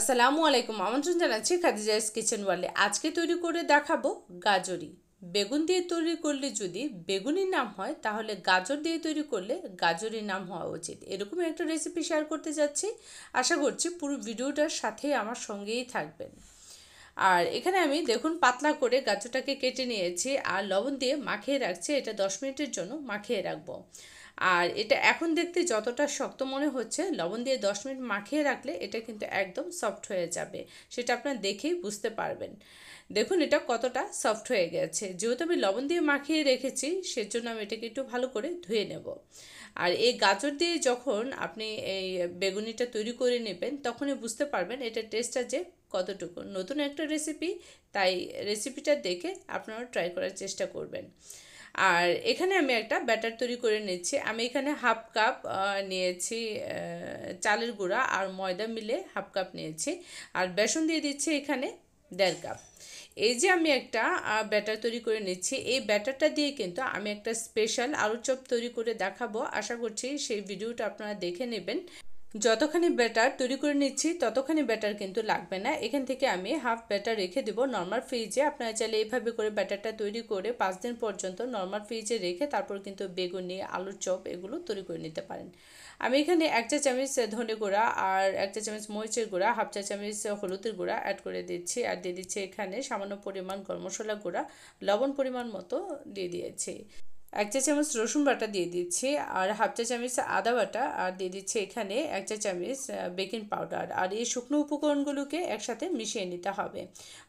আসসালামু আলাইকুম আমন্ত্রণ জানাচ্ছি খাদিজাস কিচেন ওয়ার্ল্ডে আজকে তৈরি করে দেখাবো গাজরি বেগুন দিয়ে তৈরি করলে যদি বেগুনির নাম হয় তাহলে গাজর দিয়ে তৈরি করলে গাজরের নাম হওয়া উচিত এরকম একটা রেসিপি শেয়ার করতে যাচ্ছি আশা করছি পুরো ভিডিওটার সাথে আমার সঙ্গেই থাকবেন আর এখানে আমি দেখুন পাতলা করে গাজরটাকে কেটে নিয়েছি আর লবণ দিয়ে মাখিয়ে রাখছি এটা দশ মিনিটের জন্য মাখিয়ে রাখবো আর এটা এখন দেখতে যতটা শক্ত মনে হচ্ছে লবণ দিয়ে দশ মিনিট মাখিয়ে রাখলে এটা কিন্তু একদম সফট হয়ে যাবে সেটা আপনার দেখেই বুঝতে পারবেন দেখুন এটা কতটা সফট হয়ে গেছে যেহেতু আমি লবণ দিয়ে মাখিয়ে রেখেছি সেজন্য আমি এটাকে একটু ভালো করে ধুয়ে নেব আর এই গাজর দিয়ে যখন আপনি এই বেগুনিটা তৈরি করে নেবেন তখনই বুঝতে পারবেন এটা টেস্টটা যে কতটুকু নতুন একটা রেসিপি তাই রেসিপিটা দেখে আপনারা ট্রাই করার চেষ্টা করবেন আর এখানে আমি একটা ব্যাটার তৈরি করে নিচ্ছি আমি এখানে হাফ কাপ নিয়েছি চালের গুঁড়া আর ময়দা মিলে হাফ কাপ নিয়েছি আর বেসন দিয়ে দিচ্ছি এখানে দেড় কাপ এই যে আমি একটা ব্যাটার তৈরি করে নিচ্ছি এই ব্যাটারটা দিয়ে কিন্তু আমি একটা স্পেশাল আলু চপ তৈরি করে দেখাবো আশা করছি সেই ভিডিওটা আপনারা দেখে নেবেন যতখানি ব্যাটার তৈরি করে নিচ্ছি ততখানি ব্যাটার কিন্তু লাগবে না এখান থেকে আমি হাফ ব্যাটার রেখে দেবো নর্মাল ফ্রিজে আপনারা চাইলে এইভাবে করে ব্যাটারটা তৈরি করে পাঁচ দিন পর্যন্ত নর্মাল ফ্রিজে রেখে তারপর কিন্তু বেগুনি আলুর চপ এগুলো তৈরি করে নিতে পারেন আমি এখানে এক চা চামচ ধনে গুঁড়া আর এক চা চামচ মরিচের গুঁড়া হাফ চা চামচ হলুদের গুঁড়া অ্যাড করে দিচ্ছি আর দিয়ে দিচ্ছি এখানে সামান্য পরিমাণ গরম মশলা গুঁড়া লবণ পরিমাণ মতো দিয়ে দিয়েছি এক চা চামচ রসুন বাটা দিয়ে দিচ্ছি আর হাফ চা চামচ আদা বাটা আর দিয়ে দিচ্ছি এখানে এক চা চামচ বেকিং পাউডার আর এই শুকনো উপকরণগুলোকে একসাথে মিশিয়ে নিতে হবে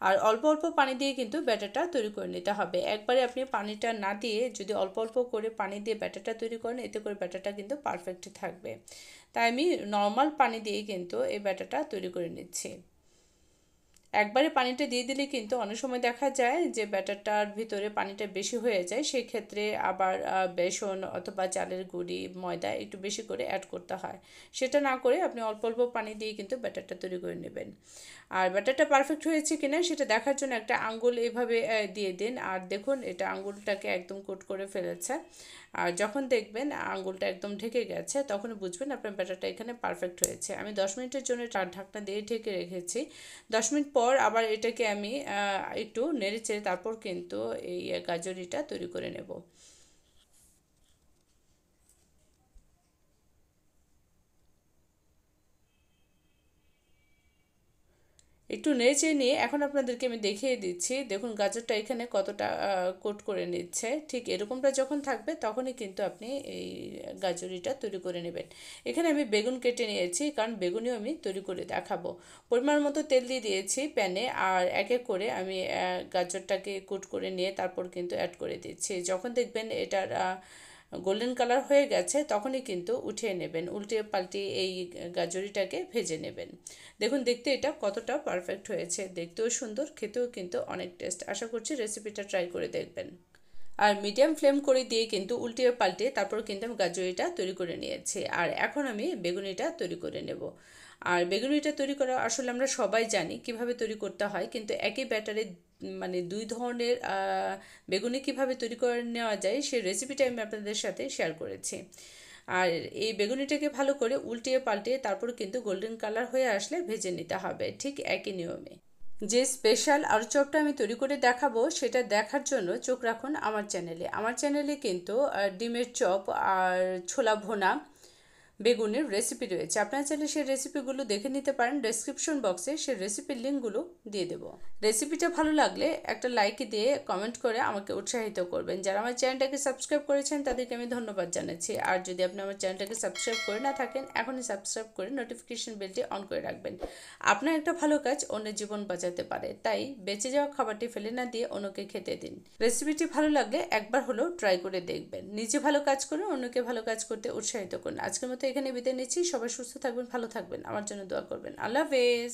আর অল্প অল্প পানি দিয়ে কিন্তু ব্যাটারটা তৈরি করে নিতে হবে একবারে আপনি পানিটা না দিয়ে যদি অল্প অল্প করে পানি দিয়ে ব্যাটারটা তৈরি করেন এতে করে ব্যাটারটা কিন্তু পারফেক্ট থাকবে তাই আমি নর্মাল পানি দিয়ে কিন্তু এই ব্যাটারটা তৈরি করে নিচ্ছি একবারে পানিটা দিয়ে দিলে কিন্তু অনেক সময় দেখা যায় যে ব্যাটারটার ভিতরে পানিটা বেশি হয়ে যায় সেই ক্ষেত্রে আবার বেসন অথবা চালের গুঁড়ি ময়দা একটু বেশি করে অ্যাড করতে হয় সেটা না করে আপনি অল্প অল্প পানি দিয়ে কিন্তু ব্যাটারটা তৈরি করে নেবেন আর ব্যাটারটা পারফেক্ট হয়েছে কিনা সেটা দেখার জন্য একটা আঙ্গুল এইভাবে দিয়ে দিন আর দেখুন এটা আঙ্গুলটাকে একদম কোট করে ফেলেছে আর যখন দেখবেন আঙ্গুলটা একদম ঢেকে গেছে তখন বুঝবেন আপনার ব্যাটারটা এখানে পারফেক্ট হয়েছে আমি দশ মিনিটের জন্য ঢাকনা দিয়ে ঢেকে রেখেছি দশ মিনিট পর পর আবার এটাকে আমি একটু নেড়ে চেড়ে তারপর কিন্তু এই গাজরিটা তৈরি করে নেব একটু নেচে নিয়ে এখন আপনাদেরকে আমি দেখিয়ে দিচ্ছি দেখুন গাজরটা এখানে কতটা কোট করে নিচ্ছে ঠিক এরকমটা যখন থাকবে তখনই কিন্তু আপনি এই গাজরিটা তৈরি করে নেবেন এখানে আমি বেগুন কেটে নিয়েছি কারণ বেগুনিও আমি তৈরি করে দেখাবো পরিমাণ মতো তেল দিয়ে দিয়েছি প্যানে আর এক এক করে আমি গাজরটাকে কোট করে নিয়ে তারপর কিন্তু অ্যাড করে দিচ্ছি যখন দেখবেন এটার গোল্ডেন কালার হয়ে গেছে তখনই কিন্তু উঠিয়ে নেবেন উল্টে পাল্টে এই গাজরিটাকে ভেজে নেবেন দেখুন দেখতে এটা কতটা পারফেক্ট হয়েছে দেখতেও সুন্দর খেতেও কিন্তু অনেক টেস্ট আশা করছি রেসিপিটা ট্রাই করে দেখবেন আর মিডিয়াম ফ্লেম করে দিয়ে কিন্তু উল্টিয়ে পাল্টে তারপর কিন্তু আমি গাজরিটা তৈরি করে নিয়েছি আর এখন আমি বেগুনিটা তৈরি করে নেব আর বেগুনিটা তৈরি করা আসলে আমরা সবাই জানি কিভাবে তৈরি করতে হয় কিন্তু একই ব্যাটারে মানে দুই ধরনের বেগুনি কিভাবে তৈরি করে নেওয়া যায় সেই রেসিপিটা আমি আপনাদের সাথে শেয়ার করেছি আর এই বেগুনিটাকে ভালো করে উল্টিয়ে পাল্টিয়ে তারপর কিন্তু গোল্ডেন কালার হয়ে আসলে ভেজে নিতে হবে ঠিক একই নিয়মে যে স্পেশাল আলু চপটা আমি তৈরি করে দেখাবো সেটা দেখার জন্য চোখ রাখুন আমার চ্যানেলে আমার চ্যানেলে কিন্তু ডিমের চপ আর ছোলা ভোনা বেগুনের রেসিপি রয়েছে আপনারা চাইলে সেই রেসিপিগুলো দেখে নিতে পারেন ডেসক্রিপশন বক্সে সেই রেসিপির লিঙ্কগুলো দিয়ে দেবো রেসিপিটা ভালো লাগলে একটা লাইক দিয়ে কমেন্ট করে আমাকে উৎসাহিত করবেন যারা আমার চ্যানেলটাকে সাবস্ক্রাইব করেছেন তাদেরকে আমি ধন্যবাদ জানাচ্ছি আর যদি আপনি আমার চ্যানেলটাকে সাবস্ক্রাইব করে না থাকেন এখনই সাবস্ক্রাইব করে নোটিফিকেশন বেলটি অন করে রাখবেন আপনার একটা ভালো কাজ অন্যের জীবন বাঁচাতে পারে তাই বেঁচে যাওয়া খাবারটি ফেলে না দিয়ে অন্যকে খেতে দিন রেসিপিটি ভালো লাগলে একবার হলেও ট্রাই করে দেখবেন নিজে ভালো কাজ করুন অন্যকে ভালো কাজ করতে উৎসাহিত করুন আজকের মতো এখানে বিদায় নিচ্ছি সবাই সুস্থ থাকবেন ভালো থাকবেন আমার জন্য দোয়া করবেন আল্লাহ হাফেজ